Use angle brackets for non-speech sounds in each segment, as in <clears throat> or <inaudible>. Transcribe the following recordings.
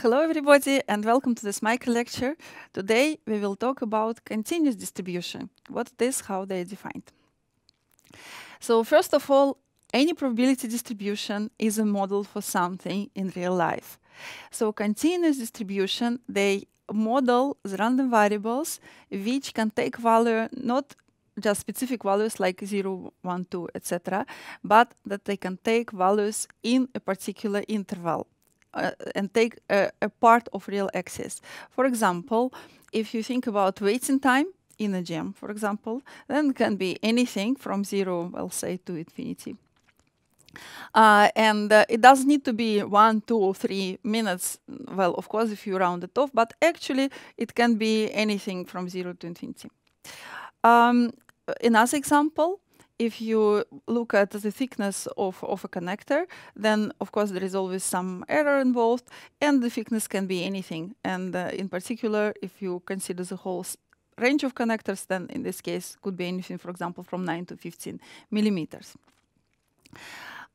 Hello everybody and welcome to this micro lecture. Today we will talk about continuous distribution, what it is, how they are defined. So first of all, any probability distribution is a model for something in real life. So continuous distribution, they model the random variables which can take value not just specific values like 0, 1, 2, etc., but that they can take values in a particular interval uh, and take a, a part of real axis. For example, if you think about waiting time, in a gem, for example, then it can be anything from zero, I'll say, to infinity. Uh, and uh, it does need to be one, two, or three minutes. Well, of course, if you round it off, but actually, it can be anything from zero to infinity. Um, another example if you look at the thickness of, of a connector, then of course there is always some error involved, and the thickness can be anything. And uh, in particular, if you consider the whole range of connectors, then in this case could be anything, for example, from 9 to 15 millimeters.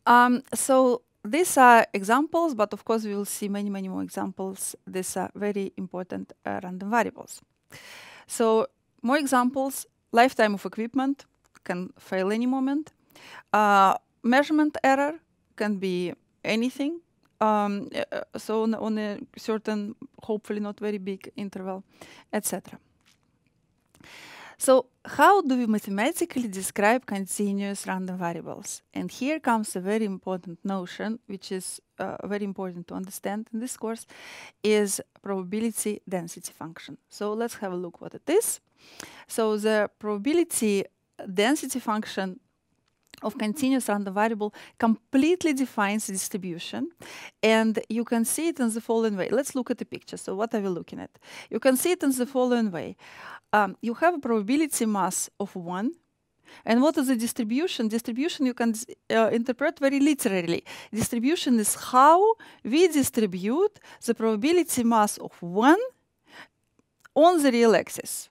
Um, so these are examples, but of course we will see many, many more examples. These are very important uh, random variables. So more examples, lifetime of equipment, can fail any moment. Uh, measurement error can be anything. Um, uh, so on, on, a certain, hopefully not very big interval, etc. So how do we mathematically describe continuous random variables? And here comes a very important notion, which is uh, very important to understand in this course, is probability density function. So let's have a look what it is. So the probability density function of continuous random variable completely defines the distribution. And you can see it in the following way. Let's look at the picture. So what are we looking at? You can see it in the following way. Um, you have a probability mass of 1. And what is the distribution? Distribution you can uh, interpret very literally. Distribution is how we distribute the probability mass of 1 on the real axis.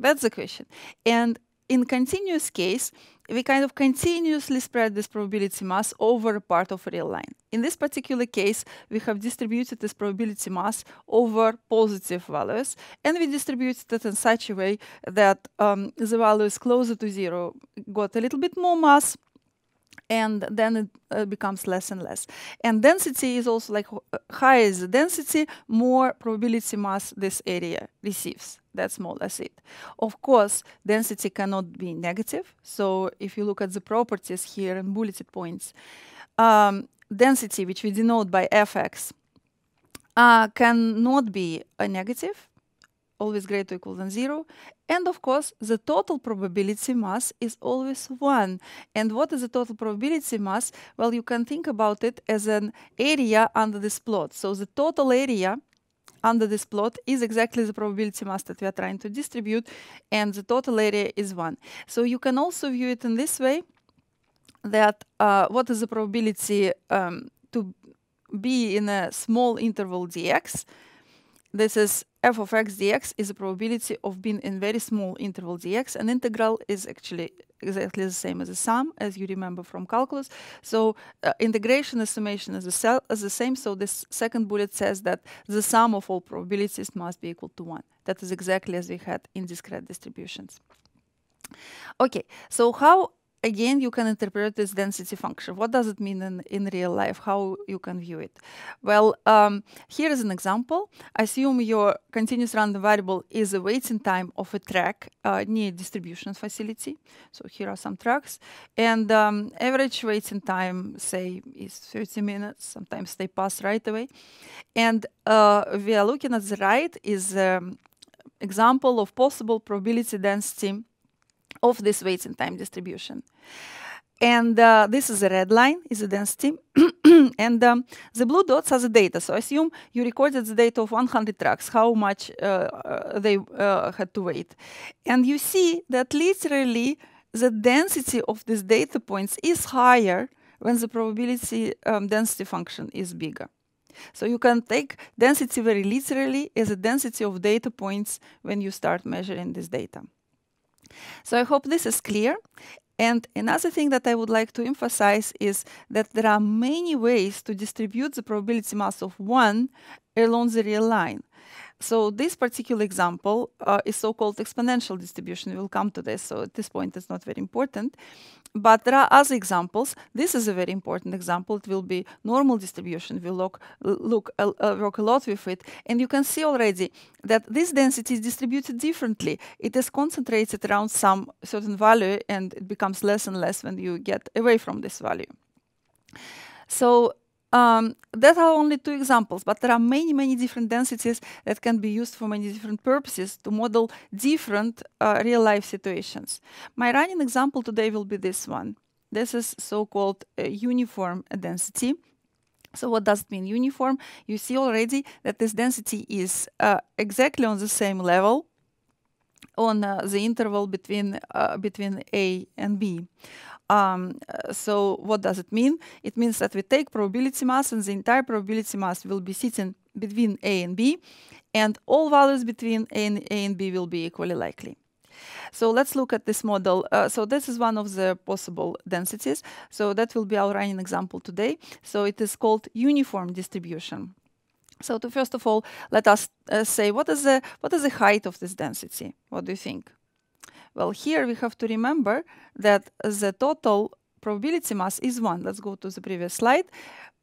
That's the question. And in continuous case, we kind of continuously spread this probability mass over a part of a real line. In this particular case, we have distributed this probability mass over positive values, and we distributed it in such a way that um, the values closer to zero got a little bit more mass, and then it uh, becomes less and less. And density is also like higher the density, more probability mass this area receives. That's more or less it. Of course, density cannot be negative. So if you look at the properties here in bulleted points, um, density, which we denote by fx, uh, cannot be a negative always greater or equal than zero. And of course, the total probability mass is always one. And what is the total probability mass? Well, you can think about it as an area under this plot. So the total area under this plot is exactly the probability mass that we are trying to distribute, and the total area is 1. So you can also view it in this way, that uh, what is the probability um, to be in a small interval dx, this is f of x dx is a probability of being in very small interval dx and integral is actually exactly the same as a sum as you remember from calculus so uh, integration and summation is the, is the same so this second bullet says that the sum of all probabilities must be equal to 1 that is exactly as we had in discrete distributions okay so how again, you can interpret this density function. What does it mean in, in real life? How you can view it? Well, um, here is an example. Assume your continuous random variable is a waiting time of a track uh, near distribution facility. So here are some tracks. And um, average waiting time, say, is 30 minutes. Sometimes they pass right away. And uh, we are looking at the right is um, example of possible probability density of this weights and time distribution. And uh, this is a red line, is a density. <clears throat> and um, the blue dots are the data. So I assume you recorded the data of 100 trucks, how much uh, uh, they uh, had to wait. And you see that literally the density of these data points is higher when the probability um, density function is bigger. So you can take density very literally as a density of data points when you start measuring this data. So I hope this is clear. And another thing that I would like to emphasize is that there are many ways to distribute the probability mass of 1 along the real line. So this particular example uh, is so-called exponential distribution. We'll come to this, so at this point it's not very important. But there are other examples. This is a very important example. It will be normal distribution. We'll look, look uh, uh, work a lot with it. And you can see already that this density is distributed differently. It is concentrated around some certain value and it becomes less and less when you get away from this value. So um, that are only two examples, but there are many, many different densities that can be used for many different purposes to model different uh, real-life situations. My running example today will be this one. This is so-called uh, uniform density. So what does it mean? Uniform, you see already that this density is uh, exactly on the same level on uh, the interval between uh, between A and B. Um, uh, so what does it mean? It means that we take probability mass and the entire probability mass will be sitting between A and B and all values between A and, A and B will be equally likely. So let's look at this model. Uh, so this is one of the possible densities. So that will be our running example today. So it is called uniform distribution. So to first of all, let us uh, say what is the what is the height of this density? What do you think? Well, here we have to remember that the total probability mass is 1. Let's go to the previous slide.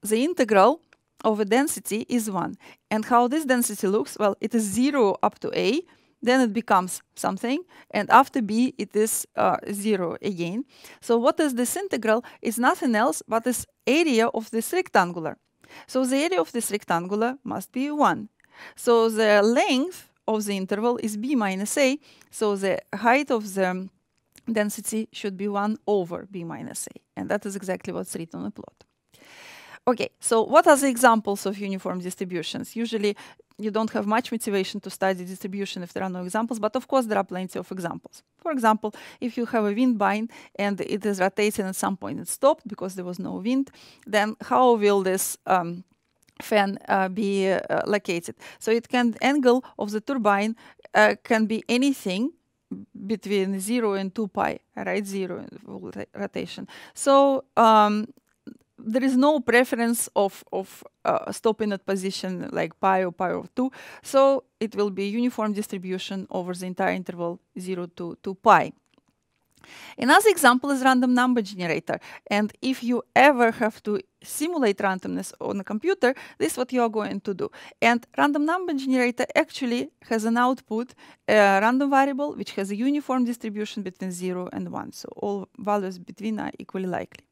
The integral of a density is 1. And how this density looks? Well, it is 0 up to A, then it becomes something, and after B it is uh, 0 again. So what is this integral? It's nothing else but this area of this rectangular. So the area of this rectangular must be 1. So the length of the interval is b minus a, so the height of the density should be 1 over b minus a. And that is exactly what's written on the plot. Okay, so what are the examples of uniform distributions? Usually you don't have much motivation to study distribution if there are no examples, but of course there are plenty of examples. For example, if you have a wind windbind and it is rotating at some point and stopped because there was no wind, then how will this um, fan uh, be uh, located. So it can angle of the turbine uh, can be anything between 0 and 2 pi, right? 0 rotation. So um, there is no preference of, of uh, stopping at position like pi or pi over 2. So it will be uniform distribution over the entire interval 0 to 2 pi. Another example is random number generator. And if you ever have to simulate randomness on a computer, this is what you're going to do. And random number generator actually has an output, a random variable, which has a uniform distribution between 0 and 1. So all values between are equally likely.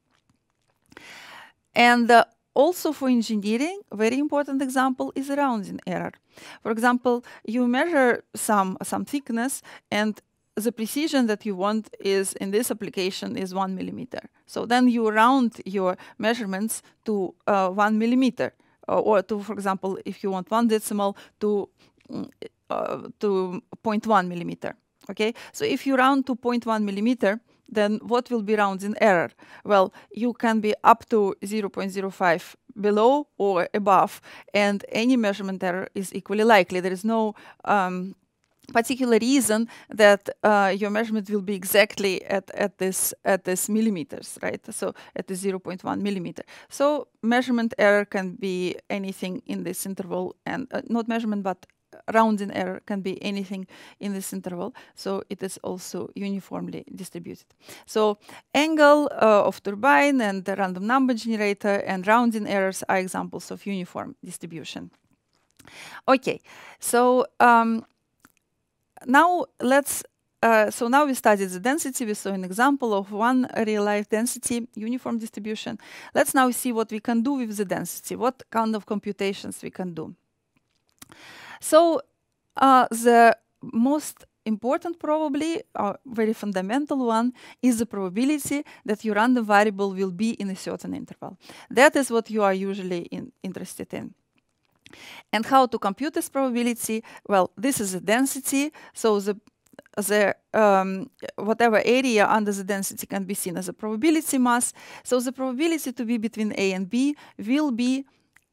And uh, also for engineering, very important example is rounding error. For example, you measure some, some thickness and the precision that you want is in this application is one millimeter. So then you round your measurements to uh, one millimeter, uh, or to, for example, if you want one decimal to mm, uh, to 0.1 millimeter. Okay, so if you round to 0.1 millimeter, then what will be rounds in error? Well, you can be up to 0.05 below or above, and any measurement error is equally likely. There is no um, particular reason that uh, your measurement will be exactly at, at this at this millimeters, right? So at the 0.1 millimeter. So measurement error can be anything in this interval, and uh, not measurement, but rounding error can be anything in this interval. So it is also uniformly distributed. So angle uh, of turbine and the random number generator and rounding errors are examples of uniform distribution. Okay, so um, now let's uh, so now we studied the density. We saw an example of one real-life density uniform distribution. Let's now see what we can do with the density, what kind of computations we can do. So uh, the most important probably, or very fundamental one, is the probability that your random variable will be in a certain interval. That is what you are usually in interested in. And how to compute this probability? Well, this is a density, so the the um, whatever area under the density can be seen as a probability mass. So the probability to be between A and B will be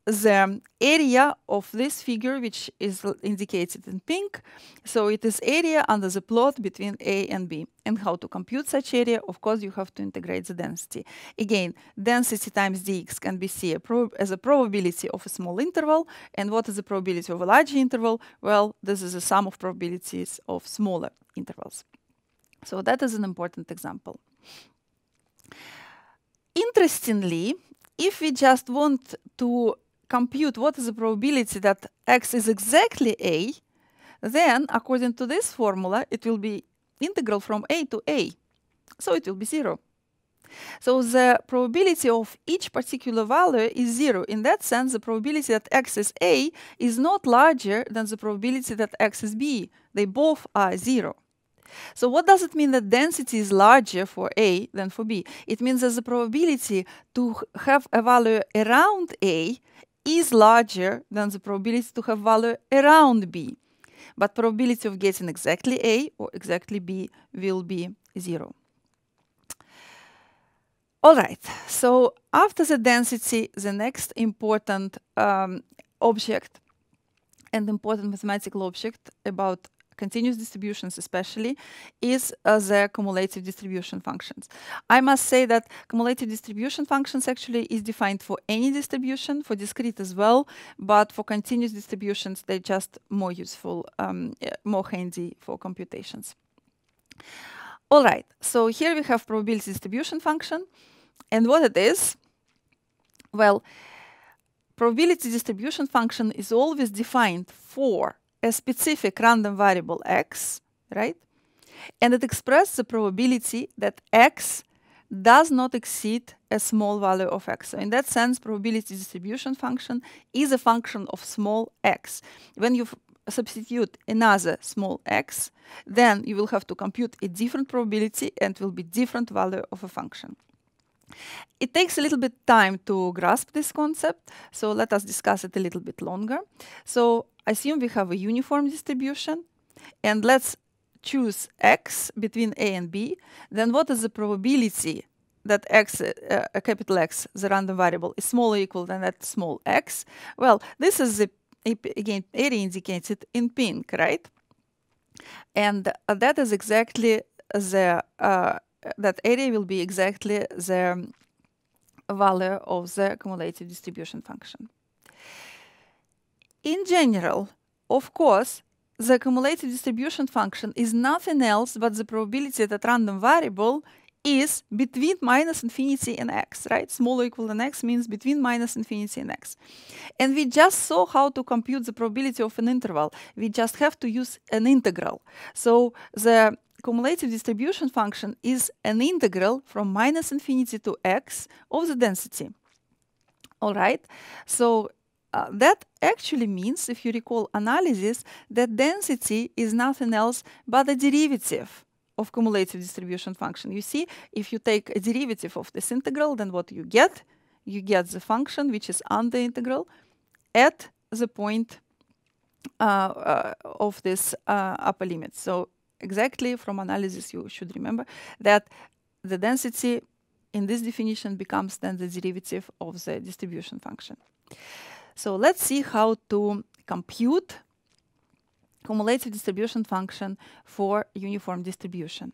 the area of this figure, which is indicated in pink. So it is area under the plot between A and B. And how to compute such area? Of course, you have to integrate the density. Again, density times dx can be seen as a probability of a small interval. And what is the probability of a large interval? Well, this is the sum of probabilities of smaller intervals. So that is an important example. Interestingly, if we just want to compute what is the probability that x is exactly a, then according to this formula, it will be integral from a to a. So it will be 0. So the probability of each particular value is 0. In that sense, the probability that x is a is not larger than the probability that x is b. They both are 0. So what does it mean that density is larger for A than for B? It means that the probability to have a value around A is larger than the probability to have value around b. But probability of getting exactly a or exactly b will be 0. All right, so after the density, the next important um, object and important mathematical object about continuous distributions especially, is uh, their cumulative distribution functions. I must say that cumulative distribution functions actually is defined for any distribution, for discrete as well, but for continuous distributions, they're just more useful, um, more handy for computations. All right, so here we have probability distribution function. And what it is, well, probability distribution function is always defined for a specific random variable x, right? And it expresses the probability that x does not exceed a small value of x. So in that sense, probability distribution function is a function of small x. When you substitute another small x, then you will have to compute a different probability and will be different value of a function. It takes a little bit time to grasp this concept, so let us discuss it a little bit longer. So assume we have a uniform distribution and let's choose x between a and b, then what is the probability that x, uh, uh capital X, the random variable, is smaller equal than that small x? Well, this is the, again, area indicated in pink, right? And uh, that is exactly the, uh, that area will be exactly the value of the cumulative distribution function. In general, of course, the cumulative distribution function is nothing else but the probability that random variable is between minus infinity and x, right? Smaller equal than x means between minus infinity and x. And we just saw how to compute the probability of an interval. We just have to use an integral. So the cumulative distribution function is an integral from minus infinity to x of the density. All right, so uh, that actually means, if you recall analysis, that density is nothing else but a derivative of cumulative distribution function. You see, if you take a derivative of this integral, then what you get? You get the function which is on the integral at the point uh, uh, of this uh, upper limit. So exactly from analysis, you should remember that the density in this definition becomes then the derivative of the distribution function. So let's see how to compute cumulative distribution function for uniform distribution.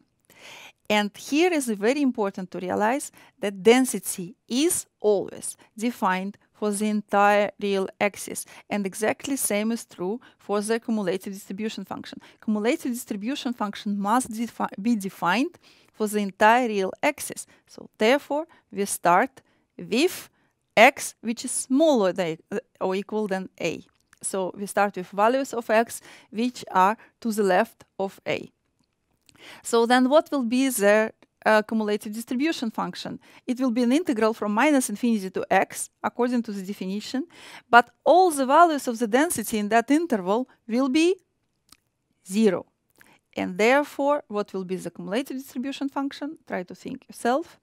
And here is very important to realize that density is always defined for the entire real axis. And exactly same is true for the cumulative distribution function. Cumulative distribution function must defi be defined for the entire real axis. So therefore, we start with x which is smaller than uh, or equal than a. So we start with values of x which are to the left of a. So then what will be the uh, cumulative distribution function? It will be an integral from minus infinity to x according to the definition, but all the values of the density in that interval will be zero. And therefore, what will be the cumulative distribution function? Try to think yourself.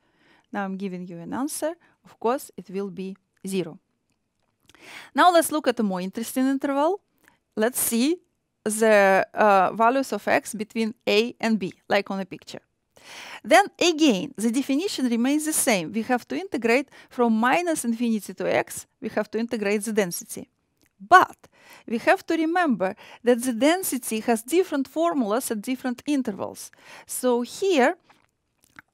Now I'm giving you an answer of course, it will be 0. Now let's look at a more interesting interval. Let's see the uh, values of x between a and b, like on a picture. Then again, the definition remains the same. We have to integrate from minus infinity to x, we have to integrate the density. But we have to remember that the density has different formulas at different intervals. So here,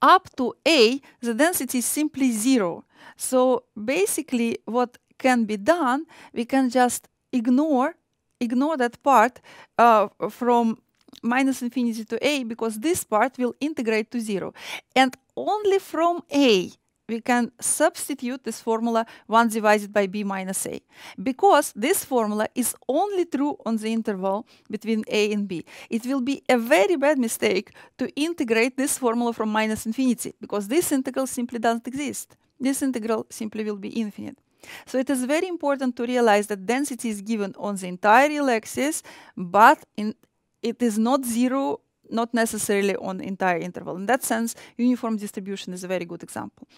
up to a, the density is simply zero. So basically, what can be done, we can just ignore ignore that part uh, from minus infinity to a because this part will integrate to zero. And only from a we can substitute this formula 1 divided by b minus a because this formula is only true on the interval between a and b. It will be a very bad mistake to integrate this formula from minus infinity because this integral simply doesn't exist. This integral simply will be infinite. So it is very important to realize that density is given on the entire real axis but in, it is not zero not necessarily on entire interval. In that sense, uniform distribution is a very good example.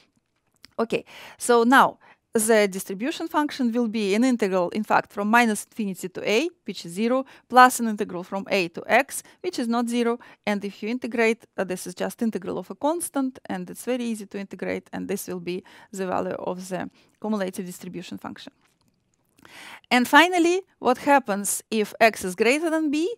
Okay, so now the distribution function will be an integral, in fact, from minus infinity to a, which is 0, plus an integral from a to x, which is not 0. And if you integrate, uh, this is just integral of a constant, and it's very easy to integrate, and this will be the value of the cumulative distribution function. And finally, what happens if x is greater than b?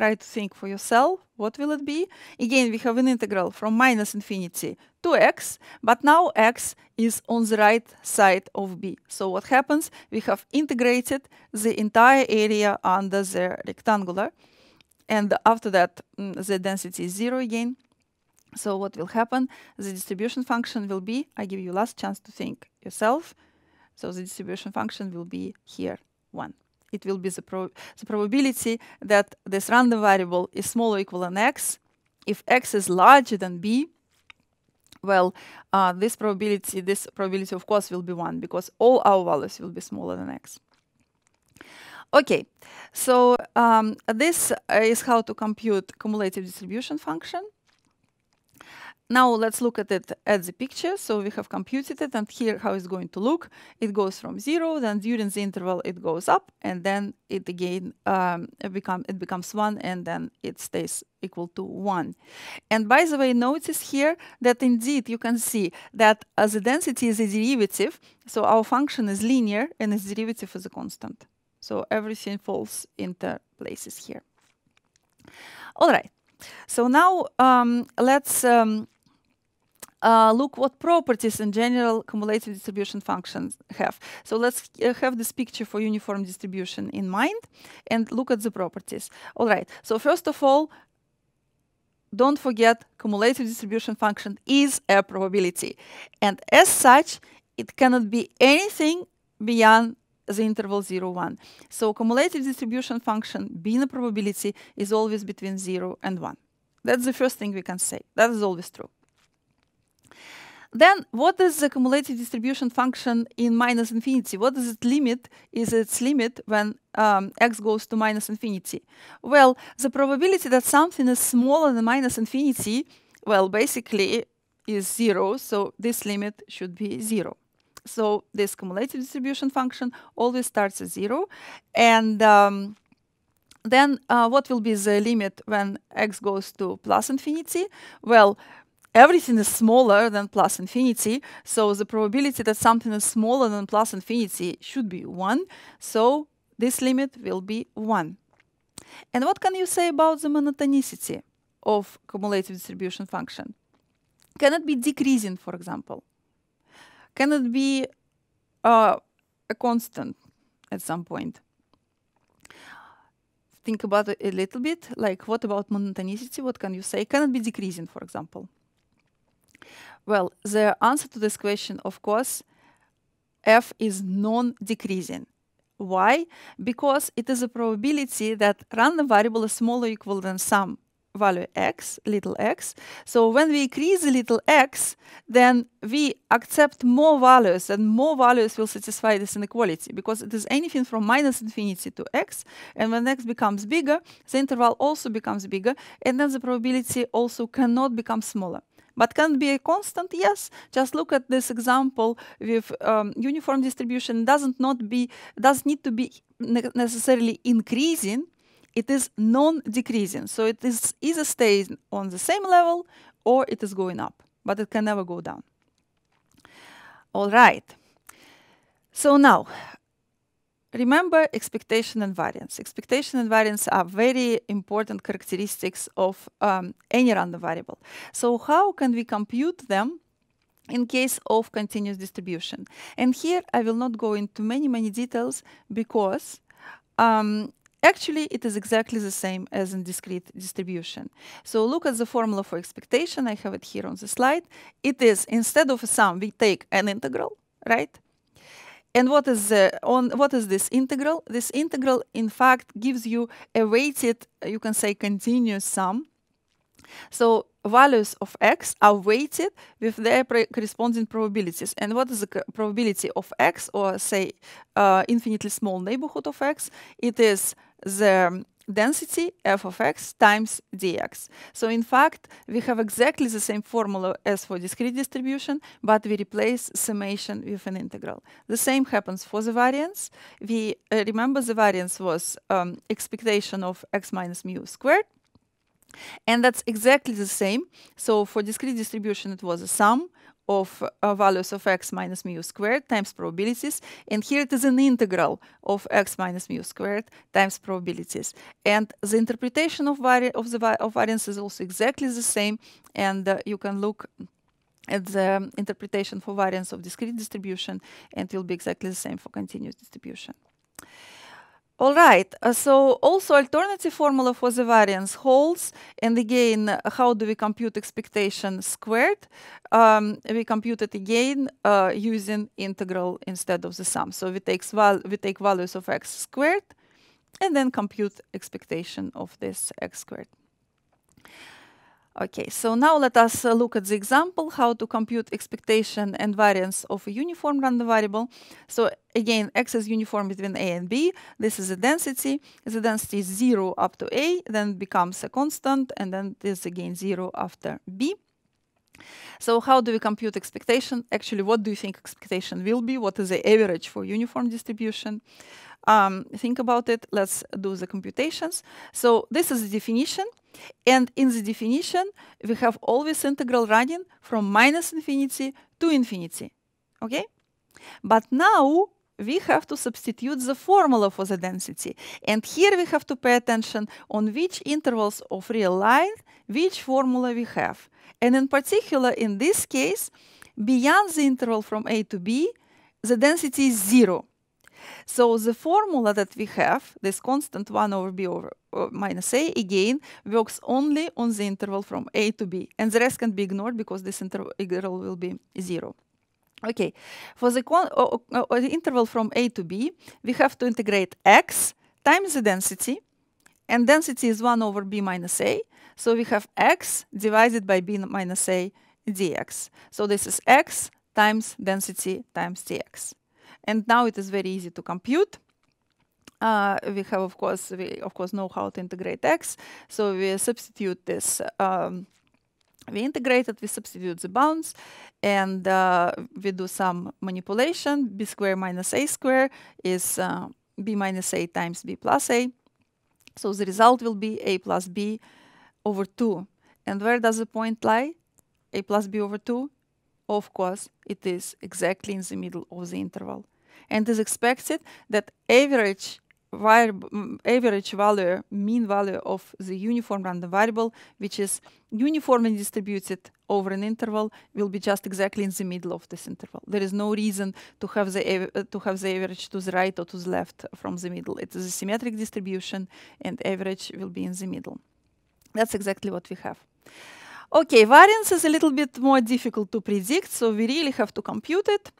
Try to think for yourself. What will it be? Again, we have an integral from minus infinity to x, but now x is on the right side of b. So what happens? We have integrated the entire area under the rectangular. And after that, mm, the density is zero again. So what will happen? The distribution function will be, I give you last chance to think yourself. So the distribution function will be here, one it will be the, prob the probability that this random variable is smaller or equal than x. If x is larger than b, well, uh, this probability, this probability of course will be 1 because all our values will be smaller than x. Okay, so um, this is how to compute cumulative distribution function. Now let's look at it at the picture. So we have computed it and here how it's going to look. It goes from zero, then during the interval it goes up and then it again um, it, become, it becomes one and then it stays equal to one. And by the way, notice here that indeed you can see that as uh, the density is a derivative. So our function is linear and its derivative is a constant. So everything falls into places here. All right. So now um, let's um, uh, look what properties in general cumulative distribution functions have. So let's uh, have this picture for uniform distribution in mind and look at the properties. All right, so first of all, don't forget cumulative distribution function is a probability. And as such, it cannot be anything beyond the interval 0, 1. So cumulative distribution function being a probability is always between 0 and 1. That's the first thing we can say. That is always true. Then what is the cumulative distribution function in minus infinity? What is its limit? Is its limit when um, x goes to minus infinity? Well, the probability that something is smaller than minus infinity, well, basically is zero, so this limit should be zero. So this cumulative distribution function always starts at zero. And um, then uh, what will be the limit when x goes to plus infinity? Well, everything is smaller than plus infinity, so the probability that something is smaller than plus infinity should be 1, so this limit will be 1. And what can you say about the monotonicity of cumulative distribution function? Can it be decreasing, for example? Can it be uh, a constant at some point? Think about it a little bit, like what about monotonicity? What can you say? Can it be decreasing, for example? Well, the answer to this question, of course, f is non-decreasing. Why? Because it is a probability that random variable is smaller equal than some value x, little x. So when we increase the little x, then we accept more values and more values will satisfy this inequality because it is anything from minus infinity to x. And when x becomes bigger, the interval also becomes bigger and then the probability also cannot become smaller but can be a constant? Yes. Just look at this example with um, uniform distribution doesn't not be does need to be ne necessarily increasing. It is non-decreasing, so it is either stays on the same level or it is going up, but it can never go down. All right. So now Remember expectation and variance. Expectation and variance are very important characteristics of um, any random variable. So how can we compute them in case of continuous distribution? And here I will not go into many, many details because um, actually it is exactly the same as in discrete distribution. So look at the formula for expectation. I have it here on the slide. It is instead of a sum, we take an integral, right? And what is uh, on what is this integral? This integral, in fact, gives you a weighted, you can say, continuous sum. So values of x are weighted with their corresponding probabilities. And what is the probability of x, or say, uh, infinitely small neighborhood of x? It is the density f of x times dx. So in fact, we have exactly the same formula as for discrete distribution, but we replace summation with an integral. The same happens for the variance. We uh, remember the variance was um, expectation of x minus mu squared. And that's exactly the same. So for discrete distribution, it was a sum of uh, values of x minus mu squared times probabilities. And here it is an integral of x minus mu squared times probabilities. And the interpretation of, vari of the vi of variance is also exactly the same. And uh, you can look at the interpretation for variance of discrete distribution and it will be exactly the same for continuous distribution. All right, uh, so also alternative formula for the variance holds, and again, uh, how do we compute expectation squared? Um, we compute it again uh, using integral instead of the sum. So we, takes val we take values of x squared and then compute expectation of this x squared. Okay, so now let us uh, look at the example how to compute expectation and variance of a uniform random variable. So again, x is uniform between a and b. This is the density. The density is 0 up to a, then becomes a constant, and then it is again 0 after b. So how do we compute expectation? Actually, what do you think expectation will be? What is the average for uniform distribution? Um, think about it. Let's do the computations. So this is the definition. And in the definition, we have always integral running from minus infinity to infinity. Okay? But now we have to substitute the formula for the density. And here we have to pay attention on which intervals of real line, which formula we have. And in particular, in this case, beyond the interval from a to b, the density is zero. So the formula that we have, this constant 1 over b over uh, minus a, again, works only on the interval from a to b. And the rest can be ignored because this integral will be 0. Okay, for the, uh, uh, the interval from a to b, we have to integrate x times the density, and density is 1 over b minus a, so we have x divided by b minus a dx. So this is x times density times dx. And now it is very easy to compute. Uh, we have, of course, we of course know how to integrate x, so we substitute this. Um, we integrate it, we substitute the bounds, and uh, we do some manipulation. b square minus a square is uh, b minus a times b plus a. So the result will be a plus b over 2. And where does the point lie? a plus b over 2 of course, it is exactly in the middle of the interval. And it is expected that average mm, average value, mean value of the uniform random variable, which is uniformly distributed over an interval, will be just exactly in the middle of this interval. There is no reason to have the uh, to have the average to the right or to the left from the middle. It is a symmetric distribution, and average will be in the middle. That's exactly what we have. Okay, variance is a little bit more difficult to predict, so we really have to compute it.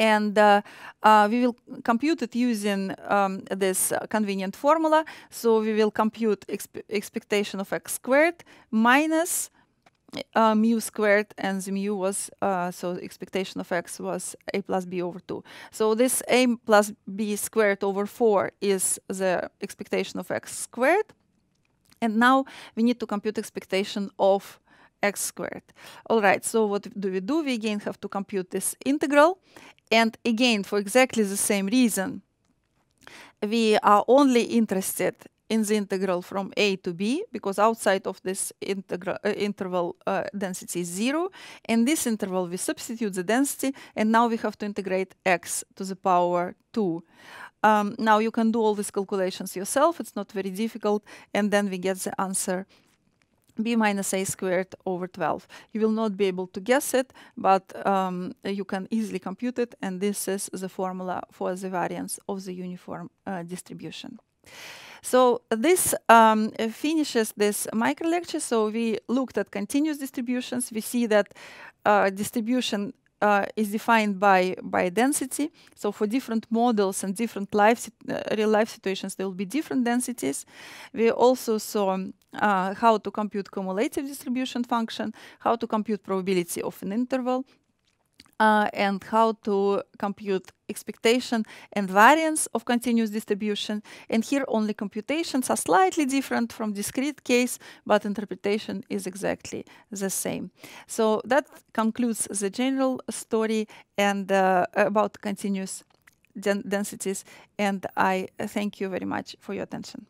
And uh, uh, we will compute it using um, this uh, convenient formula. So we will compute exp expectation of x squared minus uh, mu squared and the mu was uh, so expectation of x was a plus b over 2 so this a plus b squared over 4 is the expectation of x squared and now we need to compute expectation of x squared. All right, so what do we do? We again have to compute this integral. And again, for exactly the same reason, we are only interested in the integral from a to b because outside of this integral uh, interval uh, density is zero in this interval we substitute the density and now we have to integrate x to the power 2 um, now you can do all these calculations yourself. It's not very difficult. And then we get the answer b minus a squared over 12. You will not be able to guess it, but um, you can easily compute it, and this is the formula for the variance of the uniform uh, distribution. So this um, finishes this micro lecture. So we looked at continuous distributions. We see that uh, distribution uh, is defined by by density. So for different models and different life uh, real life situations, there will be different densities. We also saw um, uh, how to compute cumulative distribution function, how to compute probability of an interval, uh, and how to compute expectation and variance of continuous distribution. And here only computations are slightly different from discrete case, but interpretation is exactly the same. So that concludes the general story and uh, about continuous densities. And I thank you very much for your attention.